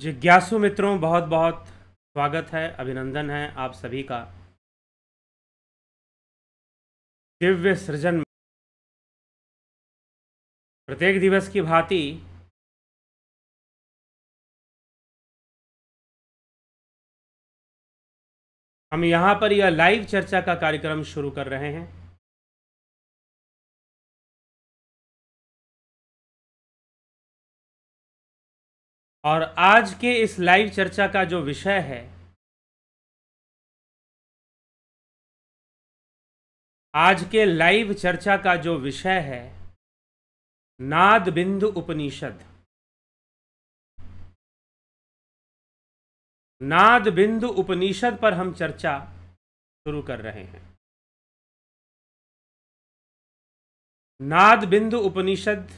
जिज्ञासु मित्रों बहुत बहुत स्वागत है अभिनंदन है आप सभी का दिव्य सृजन प्रत्येक दिवस की भांति हम यहाँ पर यह लाइव चर्चा का कार्यक्रम शुरू कर रहे हैं और आज के इस लाइव चर्चा का जो विषय है आज के लाइव चर्चा का जो विषय है नाद बिंदु उपनिषद नाद बिंदु उपनिषद पर हम चर्चा शुरू कर रहे हैं नाद बिंदु उपनिषद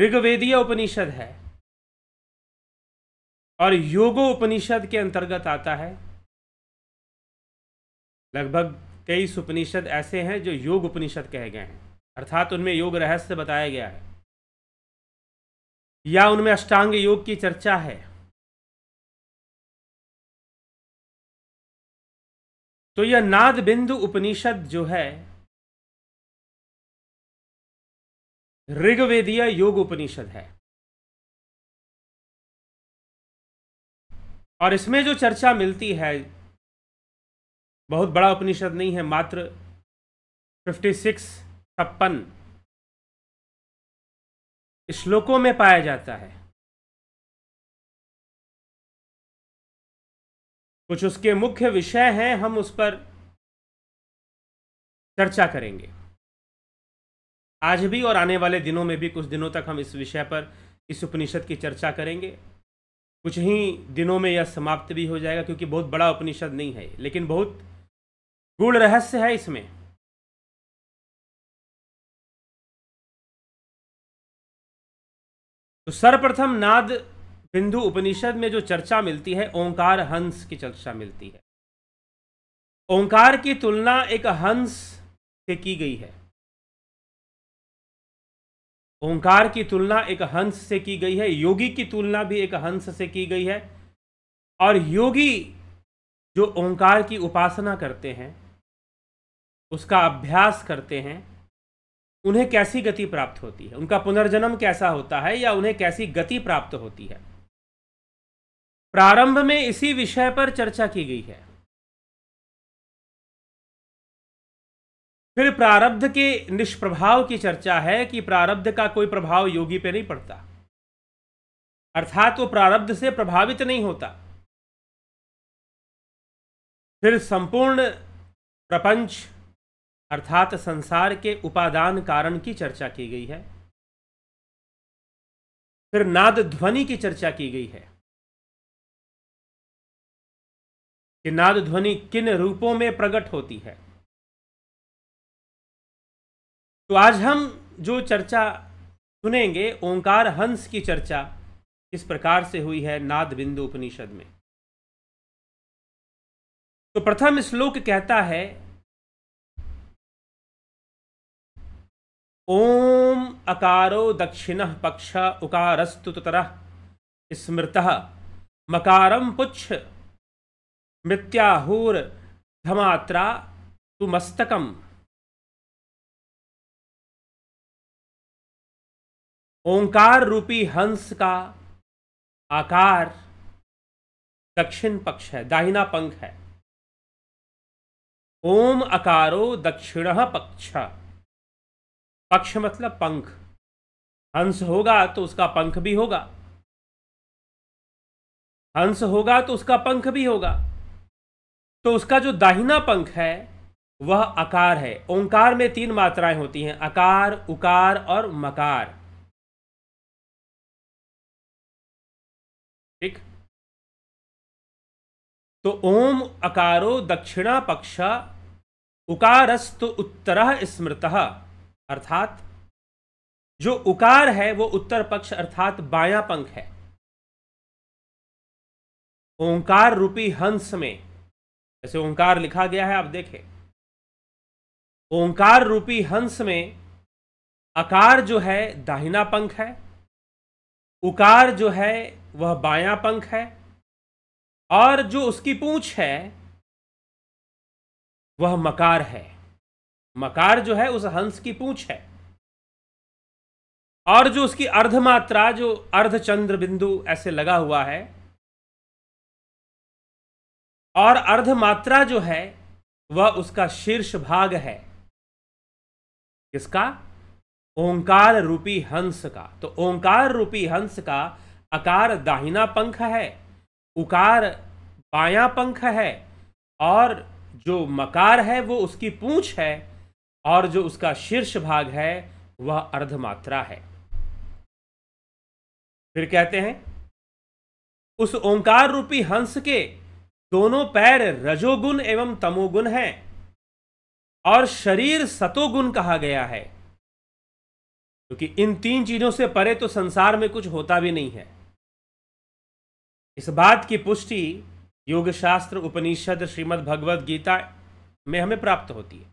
ऋग्वेदीय उपनिषद है और योगो उपनिषद के अंतर्गत आता है लगभग तेईस उपनिषद ऐसे हैं जो योग उपनिषद कहे गए हैं अर्थात उनमें योग रहस्य बताया गया है या उनमें अष्टांग योग की चर्चा है तो यह नाद बिंदु उपनिषद जो है ऋग्वेदीय योग उपनिषद है और इसमें जो चर्चा मिलती है बहुत बड़ा उपनिषद नहीं है मात्र फिफ्टी सिक्स छप्पन श्लोकों में पाया जाता है कुछ उसके मुख्य विषय हैं हम उस पर चर्चा करेंगे आज भी और आने वाले दिनों में भी कुछ दिनों तक हम इस विषय पर इस उपनिषद की चर्चा करेंगे कुछ ही दिनों में यह समाप्त भी हो जाएगा क्योंकि बहुत बड़ा उपनिषद नहीं है लेकिन बहुत गूढ़ रहस्य है इसमें तो सर्वप्रथम नाद बिंदु उपनिषद में जो चर्चा मिलती है ओंकार हंस की चर्चा मिलती है ओंकार की तुलना एक हंस से की गई है ओंकार की तुलना एक हंस से की गई है योगी की तुलना भी एक हंस से की गई है और योगी जो ओंकार की उपासना करते हैं उसका अभ्यास करते हैं उन्हें कैसी गति प्राप्त होती है उनका पुनर्जन्म कैसा होता है या उन्हें कैसी गति प्राप्त होती है प्रारंभ में इसी विषय पर चर्चा की गई है फिर प्रारब्ध के निष्प्रभाव की चर्चा है कि प्रारब्ध का कोई प्रभाव योगी पे नहीं पड़ता अर्थात वो प्रारब्ध से प्रभावित नहीं होता फिर संपूर्ण प्रपंच अर्थात संसार के उपादान कारण की चर्चा की गई है फिर नाद ध्वनि की चर्चा की गई है कि नाद ध्वनि किन रूपों में प्रकट होती है तो आज हम जो चर्चा सुनेंगे ओंकार हंस की चर्चा इस प्रकार से हुई है नाद बिंदु उपनिषद में तो प्रथम श्लोक कहता है ओम अकारो दक्षिण पक्ष उकारस्तु तर स्मृत मकारम पुच्छ मृत्याहूर धमात्रा तुमस्तकम ओंकार रूपी हंस का आकार दक्षिण पक्ष है दाहिना पंख है ओम अकारो दक्षिण पक्ष पक्ष मतलब पंख हंस होगा तो उसका पंख भी होगा हंस होगा तो उसका पंख भी होगा तो उसका जो दाहिना पंख है वह आकार है ओंकार में तीन मात्राएं होती हैं आकार उकार और मकार ठीक तो ओम अकारो दक्षिणा पक्षा उकारस्तु उत्तर स्मृत अर्थात जो उकार है वो उत्तर पक्ष अर्थात बाया पंख है ओंकार रूपी हंस में जैसे ओंकार लिखा गया है आप देखें ओंकार रूपी हंस में आकार जो है दाहिना पंख है उकार जो है वह बायां पंख है और जो उसकी पूंछ है वह मकार है मकार जो है उस हंस की पूंछ है और जो उसकी अर्धमात्रा जो अर्धचंद्र बिंदु ऐसे लगा हुआ है और अर्धमात्रा जो है वह उसका शीर्ष भाग है किसका ओंकार रूपी हंस का तो ओंकार रूपी हंस का अकार दाहिना पंख है उकार बायां पंख है और जो मकार है वो उसकी पूंछ है और जो उसका शीर्ष भाग है वह अर्धमात्रा है फिर कहते हैं उस ओंकार रूपी हंस के दोनों पैर रजोगुण एवं तमोगुण हैं और शरीर सतोगुण कहा गया है क्योंकि इन तीन चीज़ों से परे तो संसार में कुछ होता भी नहीं है इस बात की पुष्टि योग शास्त्र उपनिषद श्रीमद भगवद गीता में हमें प्राप्त होती है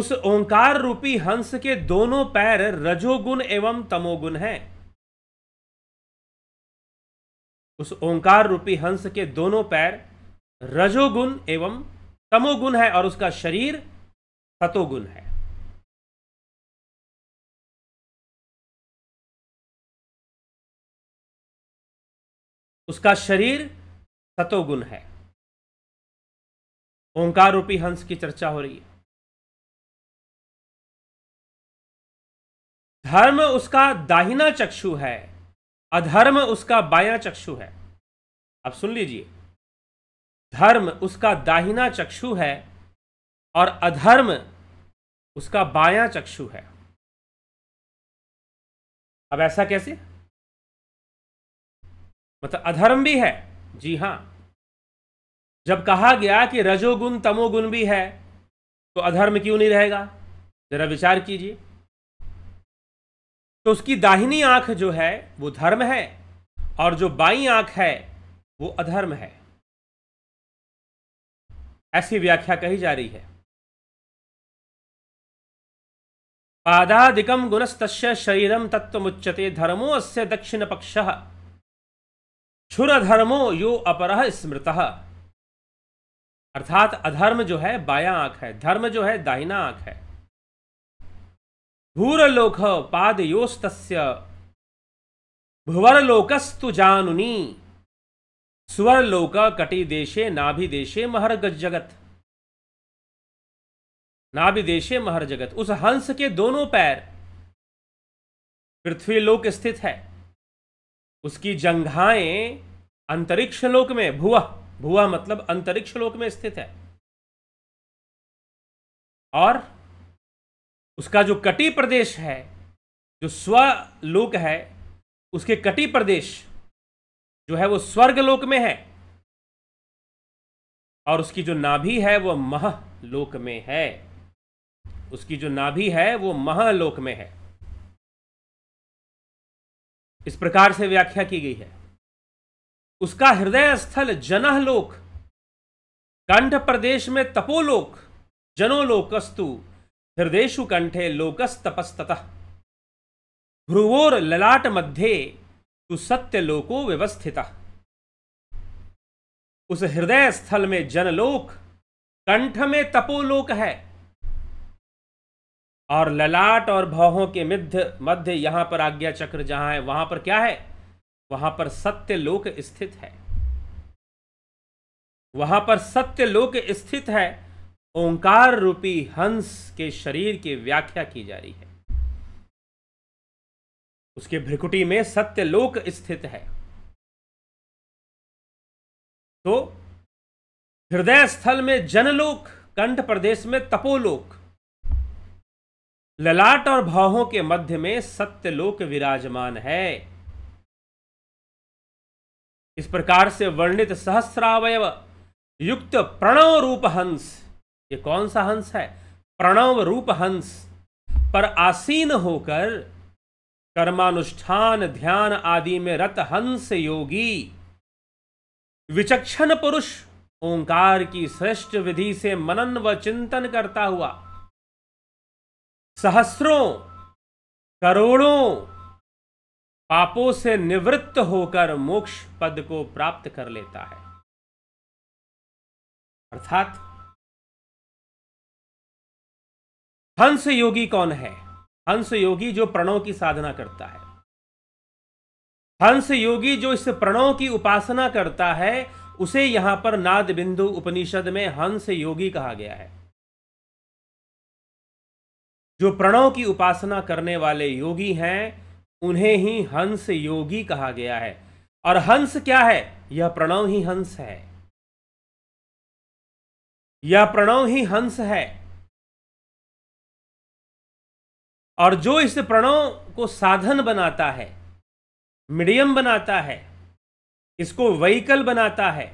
उस ओंकार रूपी हंस के दोनों पैर रजोगुण एवं तमोगुण हैं उस ओंकार रूपी हंस के दोनों पैर रजोगुण एवं तमोगुण है और उसका शरीर सतोगुण है उसका शरीर सतोगुण है ओंकार रूपी हंस की चर्चा हो रही है धर्म उसका दाहिना चक्षु है अधर्म उसका बाया चक्षु है अब सुन लीजिए धर्म उसका दाहिना चक्षु है और अधर्म उसका बाया चक्षु है अब ऐसा कैसे मतलब अधर्म भी है जी हां जब कहा गया कि रजोगुण तमोगुण भी है तो अधर्म क्यों नहीं रहेगा जरा विचार कीजिए तो उसकी दाहिनी आंख जो है वो धर्म है और जो बाई आंख है वो अधर्म है ऐसी व्याख्या कही जा रही है पादादिकम गुणस्त शरीरम तत्व तत्वमुच्यते धर्मो अस्य दक्षिण पक्ष छुर धर्मो यो अपरह स्मृत अर्थात अधर्म जो है बाया आंख है धर्म जो है दाहिना आंख है भूरलोक योस्त भुवरलोकस्तु जानुनी सुवरलोक कटी देशे नाभि देशे महर जगत नाभि देशे महर जगत उस हंस के दोनों पैर पृथ्वी लोक स्थित है उसकी जंघाएं अंतरिक्ष लोक में भुआ भुआ मतलब अंतरिक्ष लोक में स्थित है और उसका जो कटी प्रदेश है जो स्वलोक है उसके कटी प्रदेश जो है वो स्वर्ग लोक में है और उसकी जो नाभि है वो महलोक में है उसकी जो नाभि है वो महलोक में है इस प्रकार से व्याख्या की गई है उसका हृदय स्थल जनहलोक लोक कंठ प्रदेश में तपोलोक जनोलोकस्तु हृदयशु कंठे लोकस्तपस्तत भ्रुवोर ललाट मध्य तु सत्य लोको व्यवस्थित उस हृदय स्थल में जनलोक कंठ में तपोलोक है और ललाट और भौहों के मध्य मध्य यहां पर आज्ञा चक्र जहां है वहां पर क्या है वहां पर सत्य लोक स्थित है वहां पर सत्य लोक स्थित है ओंकार रूपी हंस के शरीर की व्याख्या की जा रही है उसके भ्रिकुटी में सत्य लोक स्थित है तो हृदय स्थल में जनलोक कंठ प्रदेश में तपोलोक ललाट और भावों के मध्य में सत्यलोक विराजमान है इस प्रकार से वर्णित सहस्रावय युक्त प्रणव रूप हंस ये कौन सा हंस है प्रणव रूप हंस पर आसीन होकर कर्मानुष्ठान ध्यान आदि में रत हंस योगी विचक्षण पुरुष ओंकार की श्रेष्ठ विधि से मनन व चिंतन करता हुआ सहस्रों करोड़ों पापों से निवृत्त होकर मोक्ष पद को प्राप्त कर लेता है अर्थात हंस योगी कौन है हंस योगी जो प्रणव की साधना करता है हंस योगी जो इस प्रणव की उपासना करता है उसे यहां पर नाद बिंदु उपनिषद में हंस योगी कहा गया है जो प्रणव की उपासना करने वाले योगी हैं उन्हें ही हंस योगी कहा गया है और हंस क्या है यह प्रणव ही हंस है यह प्रणव ही हंस है और जो इस प्रणव को साधन बनाता है मीडियम बनाता है इसको वहीकल बनाता है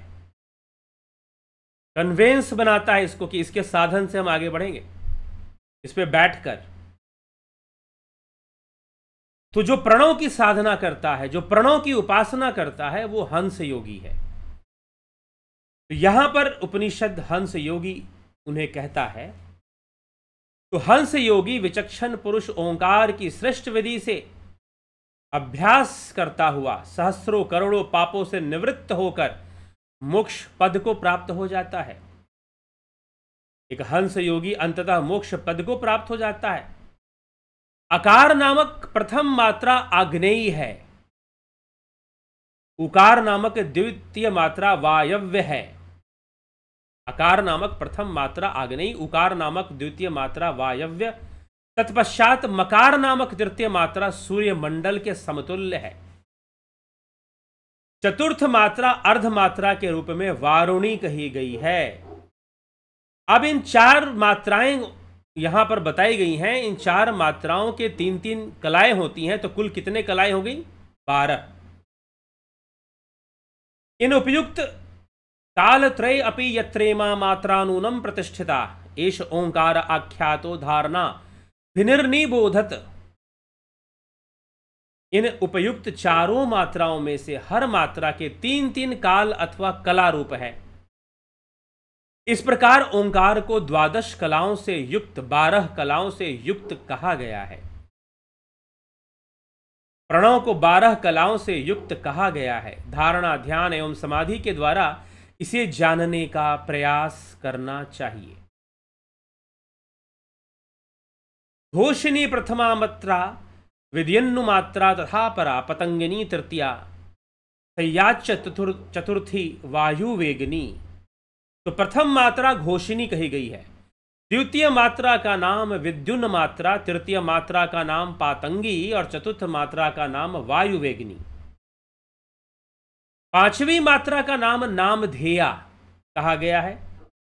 कन्वेंस बनाता है इसको कि इसके साधन से हम आगे बढ़ेंगे इस पे बैठकर तो जो प्रणव की साधना करता है जो प्रणव की उपासना करता है वो हंस योगी है तो यहां पर उपनिषद हंस योगी उन्हें कहता है तो हंस योगी विचक्षण पुरुष ओंकार की श्रेष्ठ विधि से अभ्यास करता हुआ सहस्रों करोड़ों पापों से निवृत्त होकर मोक्ष पद को प्राप्त हो जाता है एक हंस योगी अंततः मोक्ष पद को प्राप्त हो जाता है अकार नामक प्रथम मात्रा आग्नेयी है उकार नामक द्वितीय मात्रा वायव्य है अकार नामक प्रथम मात्रा आग्नेयी उकार नामक द्वितीय मात्रा वायव्य तत्पश्चात मकार नामक तृतीय मात्रा सूर्य मंडल के समतुल्य है चतुर्थ मात्रा अर्ध मात्रा के रूप में वारुणी कही गई है अब इन चार मात्राएं यहां पर बताई गई हैं इन चार मात्राओं के तीन तीन कलाएं होती हैं तो कुल कितने कलाएं हो गई बारह इन उपयुक्त त्रय अपि यत्रेमा मात्रानूनम प्रतिष्ठिता एष ओंकार आख्यातो धारणा विनिर्निबोधत इन उपयुक्त चारों मात्राओं में से हर मात्रा के तीन तीन काल अथवा कला रूप है इस प्रकार ओंकार को द्वादश कलाओं से युक्त बारह कलाओं से युक्त कहा गया है प्रणव को बारह कलाओं से युक्त कहा गया है धारणा ध्यान एवं समाधि के द्वारा इसे जानने का प्रयास करना चाहिए घोषिनी प्रथमा मात्रा विद्यन्नु मात्रा तथा परा पतंगिनी तृतीया चतुर्थी चतुर चतुर्थी तो प्रथम मात्रा घोषिनी कही गई है द्वितीय मात्रा का नाम विद्युन मात्रा तृतीय मात्रा का नाम पातंगी और चतुर्थ मात्रा का नाम वायुवेग्नि पांचवी मात्रा का नाम नामधेया कहा गया है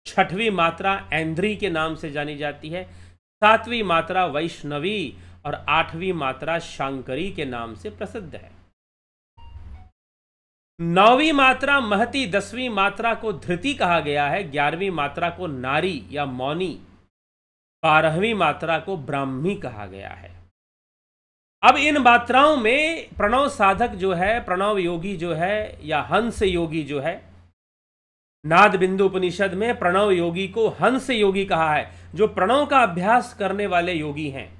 छठवीं मात्रा ऐन्द्री के नाम से जानी जाती है सातवीं मात्रा वैष्णवी और आठवीं मात्रा शांकरी के नाम से प्रसिद्ध है नौवीं मात्रा महती दसवीं मात्रा को धृति कहा गया है ग्यारहवीं मात्रा को नारी या मौनी बारहवीं मात्रा को ब्राह्मी कहा गया है अब इन मात्राओं में प्रणव साधक जो है प्रणव योगी जो है या हंस योगी जो है नाद बिंदु उपनिषद में प्रणव योगी को हंस योगी कहा है जो प्रणव का अभ्यास करने वाले योगी हैं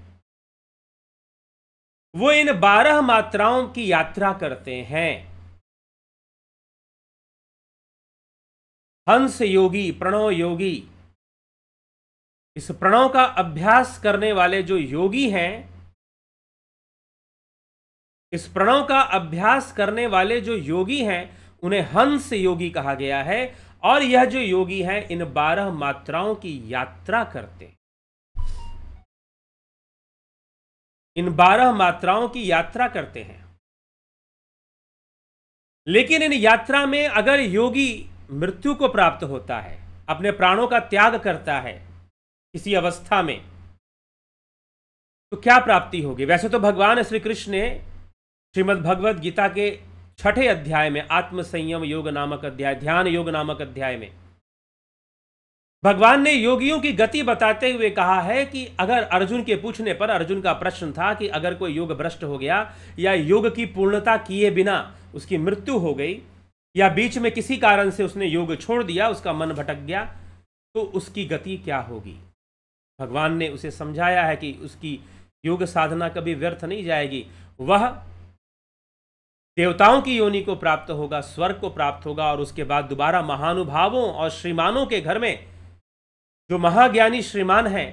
वो इन बारह मात्राओं की यात्रा करते हैं हंस योगी प्रणव योगी इस प्रणव का अभ्यास करने वाले जो योगी हैं इस प्रणव का अभ्यास करने वाले जो योगी हैं उन्हें हंस योगी कहा गया है और यह जो योगी हैं इन बारह मात्राओं की यात्रा करते हैं इन बारह मात्राओं की यात्रा करते हैं लेकिन इन यात्रा में अगर योगी मृत्यु को प्राप्त होता है अपने प्राणों का त्याग करता है किसी अवस्था में तो क्या प्राप्ति होगी वैसे तो भगवान श्री कृष्ण ने श्रीमद् भगवद गीता के छठे अध्याय में आत्मसंयम योग नामक अध्याय ध्यान योग नामक अध्याय में भगवान ने योगियों की गति बताते हुए कहा है कि अगर अर्जुन के पूछने पर अर्जुन का प्रश्न था कि अगर कोई योग भ्रष्ट हो गया या योग की पूर्णता किए बिना उसकी मृत्यु हो गई या बीच में किसी कारण से उसने योग छोड़ दिया उसका मन भटक गया तो उसकी गति क्या होगी भगवान ने उसे समझाया है कि उसकी योग साधना कभी व्यर्थ नहीं जाएगी वह देवताओं की योनि को प्राप्त होगा स्वर्ग को प्राप्त होगा और उसके बाद दोबारा महानुभावों और श्रीमानों के घर में जो महाज्ञानी श्रीमान हैं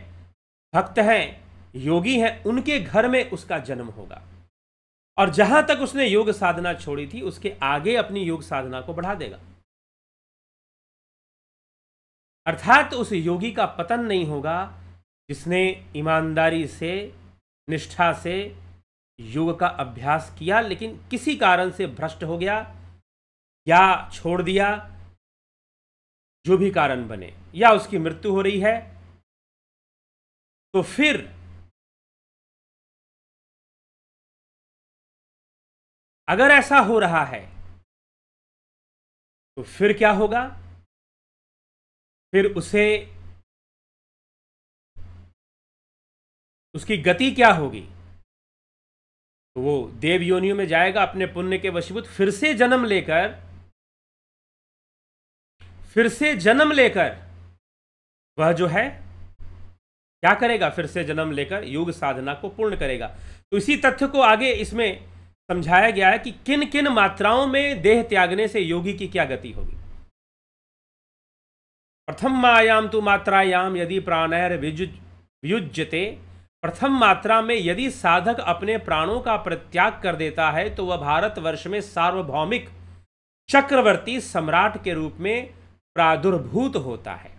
भक्त हैं योगी हैं उनके घर में उसका जन्म होगा और जहां तक उसने योग साधना छोड़ी थी उसके आगे अपनी योग साधना को बढ़ा देगा अर्थात उस योगी का पतन नहीं होगा जिसने ईमानदारी से निष्ठा से योग का अभ्यास किया लेकिन किसी कारण से भ्रष्ट हो गया या छोड़ दिया जो भी कारण बने या उसकी मृत्यु हो रही है तो फिर अगर ऐसा हो रहा है तो फिर क्या होगा फिर उसे उसकी गति क्या होगी तो वो देव योनियों में जाएगा अपने पुण्य के वशीभूत फिर से जन्म लेकर फिर से जन्म लेकर वह जो है क्या करेगा फिर से जन्म लेकर योग साधना को पूर्ण करेगा तो इसी तथ्य को आगे इसमें समझाया गया है कि किन किन मात्राओं में देह त्यागने से योगी की क्या गति होगी प्रथम मायाम तो मात्रायाम यदि प्राणैर वियुज्यते प्रथम मात्रा में यदि साधक अपने प्राणों का प्रत्याग कर देता है तो वह भारत वर्ष में सार्वभौमिक चक्रवर्ती सम्राट के रूप में प्रादुर्भूत होता है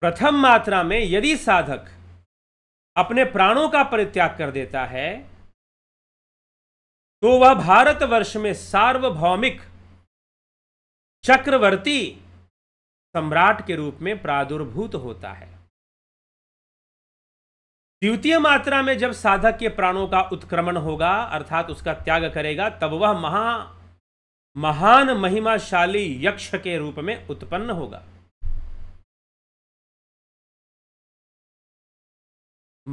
प्रथम मात्रा में यदि साधक अपने प्राणों का परित्याग कर देता है तो वह भारतवर्ष में सार्वभौमिक चक्रवर्ती सम्राट के रूप में प्रादुर्भूत होता है द्वितीय मात्रा में जब साधक के प्राणों का उत्क्रमण होगा अर्थात उसका त्याग करेगा तब वह महा महान महिमाशाली यक्ष के रूप में उत्पन्न होगा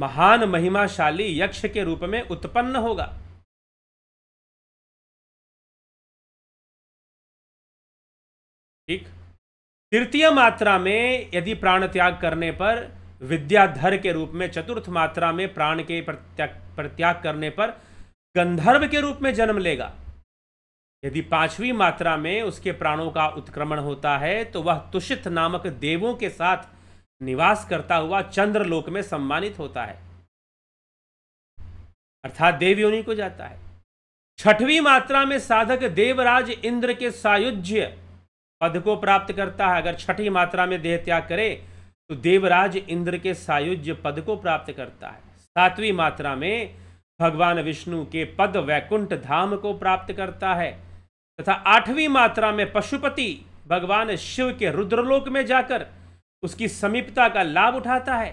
महान महिमाशाली यक्ष के रूप में उत्पन्न होगा ठीक तृतीय मात्रा में यदि प्राण त्याग करने पर विद्याधर के रूप में चतुर्थ मात्रा में प्राण के प्रत्याग प्रत्याग करने पर गंधर्व के रूप में जन्म लेगा यदि पांचवी मात्रा में उसके प्राणों का उत्क्रमण होता है तो वह तुषित नामक देवों के साथ निवास करता हुआ चंद्रलोक में सम्मानित होता है अर्थात देव योनि को जाता है छठवीं मात्रा में साधक देवराज इंद्र के सायुज्य पद को प्राप्त करता है अगर छठी मात्रा में देह त्याग करे तो देवराज इंद्र के सायुज्य पद को प्राप्त करता है सातवीं मात्रा में भगवान विष्णु के पद वैकुंठ धाम को प्राप्त करता है तथा आठवीं मात्रा में पशुपति भगवान शिव के रुद्रलोक में जाकर उसकी समीपता का लाभ उठाता है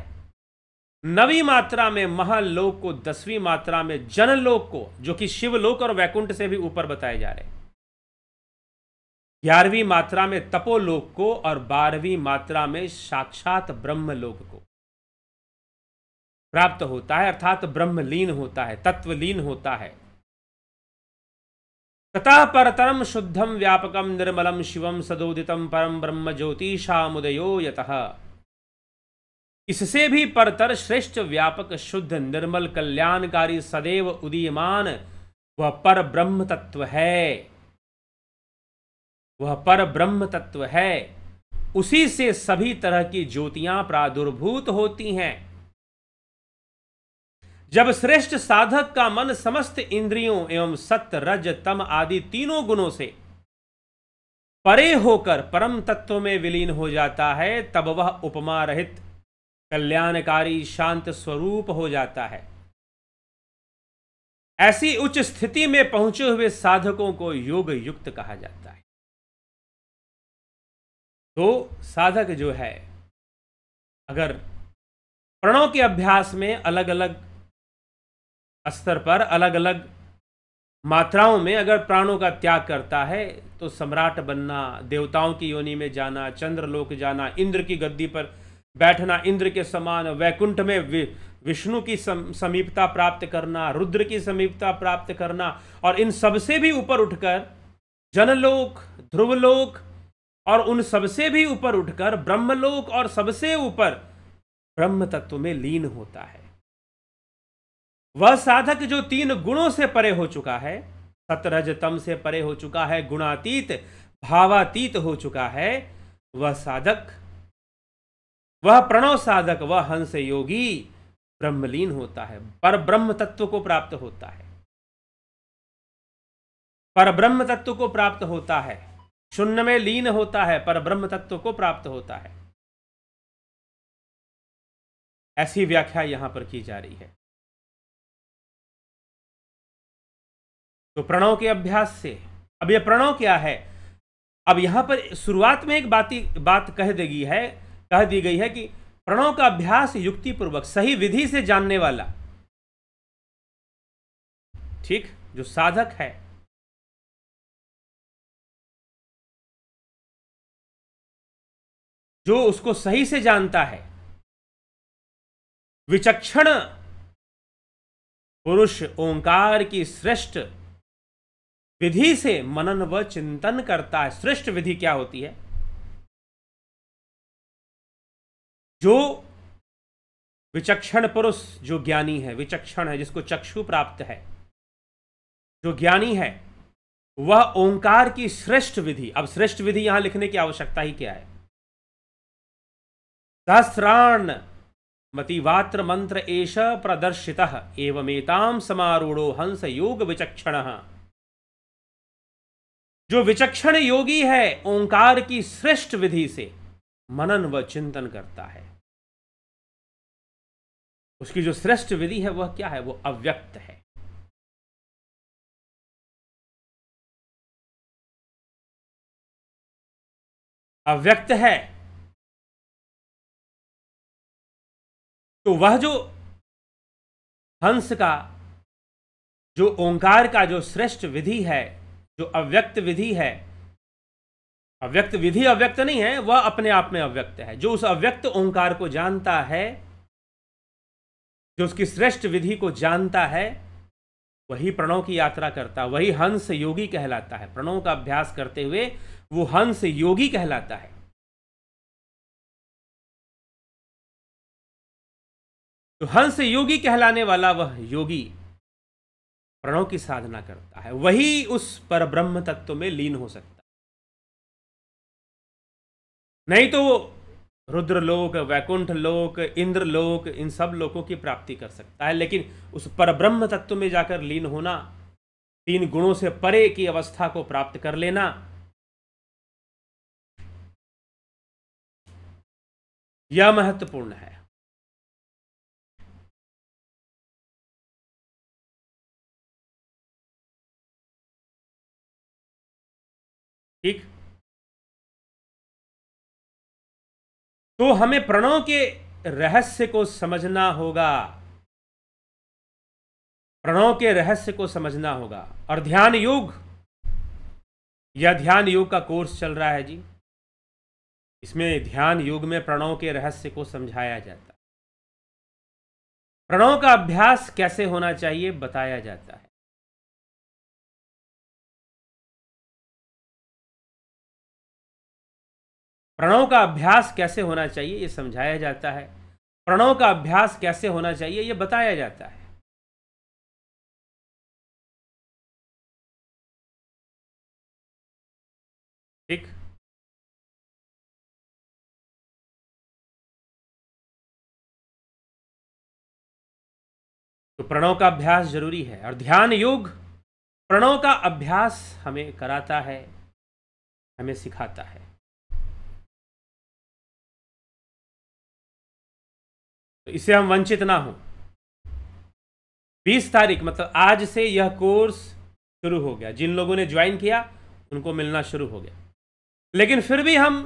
नवी मात्रा में महालोक को दसवीं मात्रा में जनलोक को जो कि शिवलोक और वैकुंठ से भी ऊपर बताए जा रहे हैं ग्यारहवीं मात्रा में तपोलोक को और बारहवीं मात्रा में साक्षात ब्रह्मलोक को प्राप्त होता है अर्थात ब्रह्मलीन होता है तत्वलीन होता है ततः परतरम शुद्धम व्यापकम निर्मलम शिवम सदोदितम परम ब्रह्म ज्योतिषामुदयो यत इससे भी परतर श्रेष्ठ व्यापक शुद्ध निर्मल कल्याणकारी सदैव उदीयमान वह पर ब्रह्म तत्व है वह पर ब्रह्म तत्व है उसी से सभी तरह की ज्योतियां प्रादुर्भूत होती हैं जब श्रेष्ठ साधक का मन समस्त इंद्रियों एवं सत्य रज तम आदि तीनों गुणों से परे होकर परम तत्व में विलीन हो जाता है तब वह उपमा रहित कल्याणकारी शांत स्वरूप हो जाता है ऐसी उच्च स्थिति में पहुंचे हुए साधकों को योग युक्त कहा जाता है तो साधक जो है अगर प्रणव के अभ्यास में अलग अलग स्तर पर अलग अलग मात्राओं में अगर प्राणों का त्याग करता है तो सम्राट बनना देवताओं की योनि में जाना चंद्रलोक जाना इंद्र की गद्दी पर बैठना इंद्र के समान वैकुंठ में विष्णु की सम, समीपता प्राप्त करना रुद्र की समीपता प्राप्त करना और इन सबसे भी ऊपर उठकर जनलोक ध्रुवलोक और उन सबसे भी ऊपर उठकर ब्रह्मलोक और सबसे ऊपर ब्रह्म तत्व में लीन होता है वह साधक जो तीन गुणों से परे हो चुका है सतरज तम से परे हो चुका है गुणातीत भावातीत हो चुका है वह साधक वह प्रणव साधक वह हंस योगी ब्रह्मलीन होता है पर ब्रह्म तत्व को प्राप्त होता है पर ब्रह्म तत्व को प्राप्त होता है शून्य में लीन होता है पर ब्रह्म तत्व को प्राप्त होता है ऐसी व्याख्या यहां पर की जा रही है तो प्रणव के अभ्यास से अब यह प्रणव क्या है अब यहां पर शुरुआत में एक बात बात कह देगी है कह दी गई है कि प्रणव का अभ्यास युक्तिपूर्वक सही विधि से जानने वाला ठीक जो साधक है जो उसको सही से जानता है विचक्षण पुरुष ओंकार की श्रेष्ठ विधि से मनन व चिंतन करता है श्रेष्ठ विधि क्या होती है जो विचक्षण पुरुष जो ज्ञानी है विचक्षण है जिसको चक्षु प्राप्त है जो ज्ञानी है वह ओंकार की श्रेष्ठ विधि अब श्रेष्ठ विधि यहां लिखने की आवश्यकता ही क्या है सहस्राण मतिवात्र मंत्र एष प्रदर्शित एवमेताम समारूढ़ो हंस योग विचक्षण जो विचक्षण योगी है ओंकार की श्रेष्ठ विधि से मनन व चिंतन करता है उसकी जो श्रेष्ठ विधि है वह क्या है वह अव्यक्त है अव्यक्त है तो वह जो हंस का जो ओंकार का जो श्रेष्ठ विधि है जो अव्यक्त विधि है अव्यक्त विधि अव्यक्त नहीं है वह अपने आप में अव्यक्त है जो उस अव्यक्त ओंकार को जानता है जो उसकी श्रेष्ठ विधि को जानता है वही प्रणव की यात्रा करता वही हंस योगी कहलाता है प्रणव का अभ्यास करते हुए वो हंस योगी कहलाता है तो हंस योगी कहलाने वाला वह योगी प्रणव की साधना करता है वही उस पर ब्रह्म तत्व में लीन हो सकता है नहीं तो रुद्र लोक वैकुंठ लोक इंद्र लोक इन सब लोकों की प्राप्ति कर सकता है लेकिन उस पर ब्रह्म तत्व में जाकर लीन होना तीन गुणों से परे की अवस्था को प्राप्त कर लेना यह महत्वपूर्ण है ठीक तो हमें प्रणव के रहस्य को समझना होगा प्रणव के रहस्य को समझना होगा और ध्यान योग या ध्यान योग का कोर्स चल रहा है जी इसमें ध्यान योग में प्रणव के रहस्य को समझाया जाता है प्रणव का अभ्यास कैसे होना चाहिए बताया जाता है प्रणव का अभ्यास कैसे होना चाहिए ये समझाया जाता है प्रणव का अभ्यास कैसे होना चाहिए ये बताया जाता है ठीक तो प्रणव का अभ्यास जरूरी है और ध्यान योग प्रणव का अभ्यास हमें कराता है हमें सिखाता है तो इससे हम वंचित ना हों 20 तारीख मतलब आज से यह कोर्स शुरू हो गया जिन लोगों ने ज्वाइन किया उनको मिलना शुरू हो गया लेकिन फिर भी हम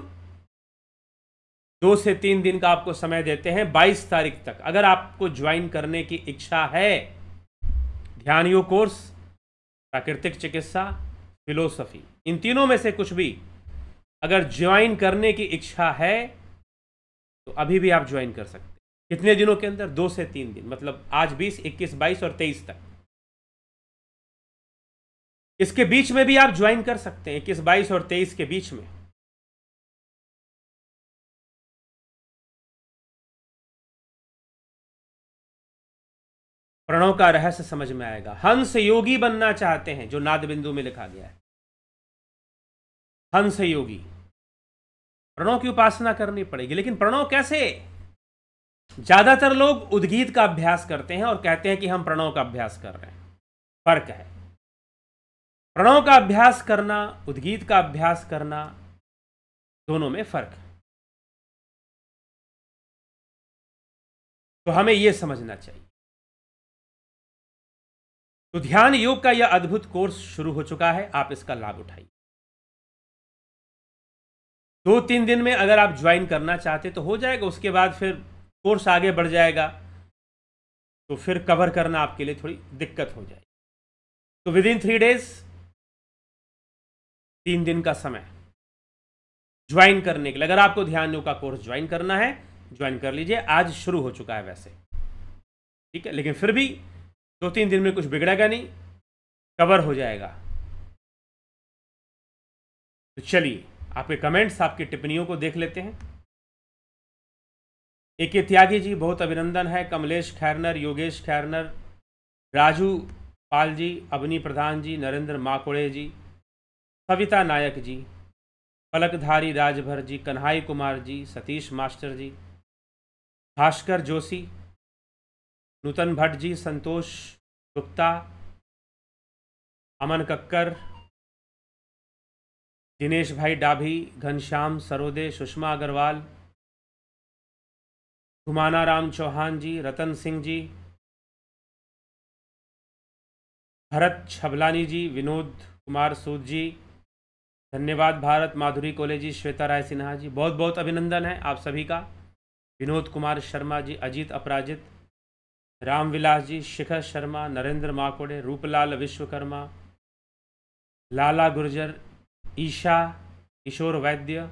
दो से तीन दिन का आपको समय देते हैं 22 तारीख तक अगर आपको ज्वाइन करने की इच्छा है ध्यान योग कोर्स प्राकृतिक चिकित्सा फिलोसफी इन तीनों में से कुछ भी अगर ज्वाइन करने की इच्छा है तो अभी भी आप ज्वाइन कर सकते कितने दिनों के अंदर दो से तीन दिन मतलब आज बीस इक्कीस बाईस और तेईस तक इसके बीच में भी आप ज्वाइन कर सकते हैं इक्कीस बाईस और तेईस के बीच में प्रणव का रहस्य समझ में आएगा हंस योगी बनना चाहते हैं जो नाद बिंदु में लिखा गया है हंस योगी प्रणव की उपासना करनी पड़ेगी लेकिन प्रणव कैसे ज़्यादातर लोग उद्गीत का अभ्यास करते हैं और कहते हैं कि हम प्रणव का अभ्यास कर रहे हैं फर्क है प्रणव का अभ्यास करना उद्गीत का अभ्यास करना दोनों में फर्क है तो हमें यह समझना चाहिए तो ध्यान योग का यह अद्भुत कोर्स शुरू हो चुका है आप इसका लाभ उठाइए दो तीन दिन में अगर आप ज्वाइन करना चाहते तो हो जाएगा उसके बाद फिर कोर्स आगे बढ़ जाएगा तो फिर कवर करना आपके लिए थोड़ी दिक्कत हो जाएगी तो विद इन थ्री डेज तीन दिन का समय ज्वाइन करने के लिए अगर आपको ध्यान योग का कोर्स ज्वाइन करना है ज्वाइन कर लीजिए आज शुरू हो चुका है वैसे ठीक है लेकिन फिर भी दो तीन दिन में कुछ बिगड़ेगा नहीं कवर हो जाएगा तो चलिए आपके कमेंट्स आपकी टिप्पणियों को देख लेते हैं ए के त्यागी जी बहुत अभिनंदन है कमलेश खैरनर योगेश खैरनर राजू पाल जी अवनी प्रधान जी नरेंद्र माकोड़े जी सविता नायक जी पलकधारी राजभर जी कन्हई कुमार जी सतीश मास्टर जी भास्कर जोशी नूतन भट्ट जी संतोष गुप्ता अमन कक्कर दिनेश भाई डाभी घनश्याम सरोदे सुषमा अग्रवाल घुमाना राम चौहान जी रतन सिंह जी भरत छबलानी जी विनोद कुमार सूद जी धन्यवाद भारत माधुरी कोले जी श्वेता राय सिन्हा जी बहुत बहुत अभिनंदन है आप सभी का विनोद कुमार शर्मा जी अजीत अपराजित रामविलास जी शिखर शर्मा नरेंद्र माकोड़े रूपलाल विश्वकर्मा लाला गुर्जर ईशा किशोर वैद्य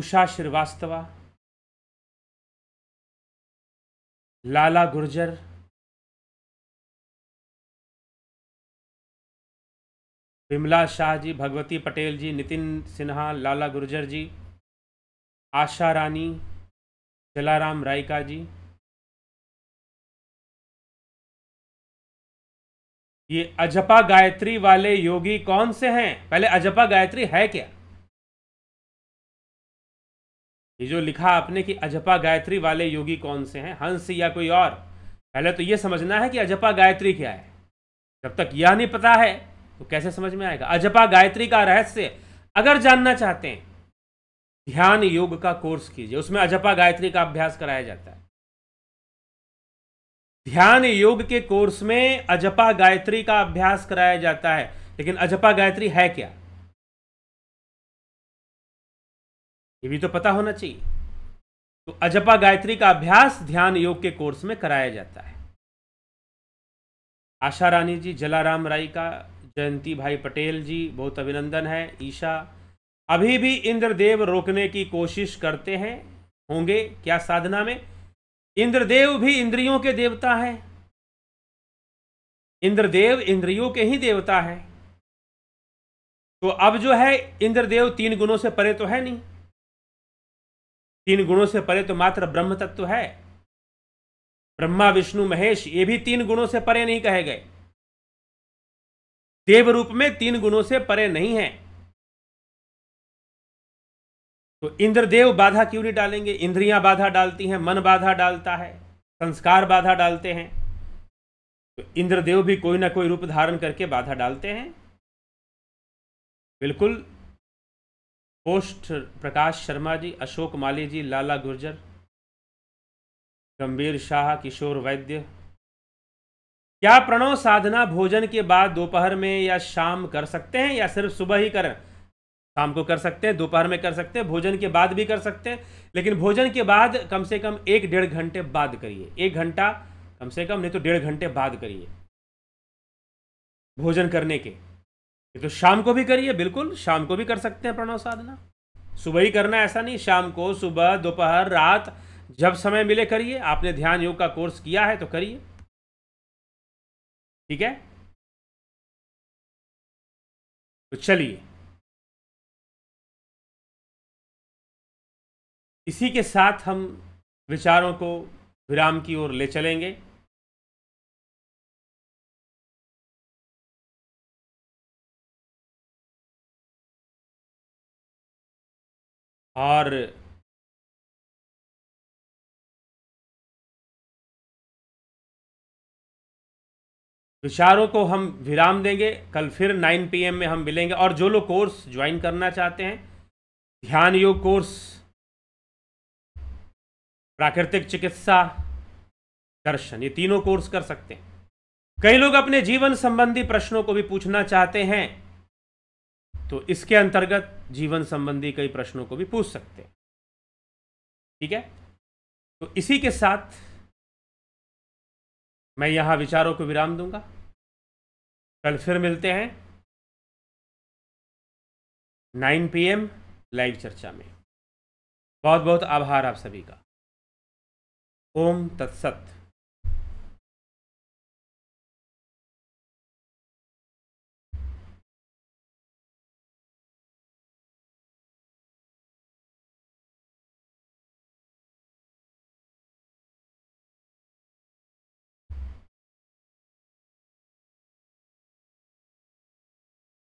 उषा श्रीवास्तवा लाला गुर्जर विमला शाह जी भगवती पटेल जी नितिन सिन्हा लाला गुर्जर जी आशा रानी जलाराम रायका जी ये अजपा गायत्री वाले योगी कौन से हैं पहले अजपा गायत्री है क्या ये जो लिखा आपने कि अजपा गायत्री वाले योगी कौन से हैं हंस या कोई और पहले तो ये समझना है कि अजपा गायत्री क्या है जब तक यह नहीं पता है तो कैसे समझ में आएगा अजपा गायत्री का रहस्य अगर जानना चाहते हैं ध्यान योग का कोर्स कीजिए उसमें अजपा गायत्री का अभ्यास कराया जाता है ध्यान योग के कोर्स में अजपा गायत्री का अभ्यास कराया जाता है लेकिन अजपा गायत्री है क्या ये भी तो पता होना चाहिए तो अजपा गायत्री का अभ्यास ध्यान योग के कोर्स में कराया जाता है आशा रानी जी जलाराम राय का जयंती भाई पटेल जी बहुत अभिनंदन है ईशा अभी भी इंद्रदेव रोकने की कोशिश करते हैं होंगे क्या साधना में इंद्रदेव भी इंद्रियों के देवता है इंद्रदेव इंद्रियों के ही देवता है तो अब जो है इंद्रदेव तीन गुणों से परे तो है नहीं तीन गुणों से परे तो मात्र ब्रह्म तत्व है ब्रह्मा विष्णु महेश ये भी तीन गुणों से परे नहीं कहे गए देव रूप में तीन गुणों से परे नहीं है तो इंद्रदेव बाधा क्यों नहीं डालेंगे इंद्रियां बाधा डालती हैं मन बाधा डालता है संस्कार बाधा डालते हैं तो इंद्रदेव भी कोई ना कोई रूप धारण करके बाधा डालते हैं बिल्कुल होस्ट प्रकाश शर्मा जी अशोक माली जी लाला गुर्जर गंभीर शाह किशोर वैद्य क्या प्रणव साधना भोजन के बाद दोपहर में या शाम कर सकते हैं या सिर्फ सुबह ही करें शाम को कर सकते हैं दोपहर में कर सकते हैं भोजन के बाद भी कर सकते हैं लेकिन भोजन के बाद कम से कम एक डेढ़ घंटे बाद करिए एक घंटा कम से कम नहीं तो डेढ़ घंटे बाद करिए भोजन करने के तो शाम को भी करिए बिल्कुल शाम को भी कर सकते हैं प्रणव साधना सुबह ही करना ऐसा नहीं शाम को सुबह दोपहर रात जब समय मिले करिए आपने ध्यान योग का कोर्स किया है तो करिए ठीक है तो चलिए इसी के साथ हम विचारों को विराम की ओर ले चलेंगे और विचारों को हम विराम देंगे कल फिर 9 पीएम में हम मिलेंगे और जो लोग कोर्स ज्वाइन करना चाहते हैं ध्यान योग कोर्स प्राकृतिक चिकित्सा दर्शन ये तीनों कोर्स कर सकते हैं कई लोग अपने जीवन संबंधी प्रश्नों को भी पूछना चाहते हैं तो इसके अंतर्गत जीवन संबंधी कई प्रश्नों को भी पूछ सकते हैं ठीक है तो इसी के साथ मैं यहां विचारों को विराम दूंगा कल फिर मिलते हैं 9 पीएम लाइव चर्चा में बहुत बहुत आभार आप सभी का ओम तत्सत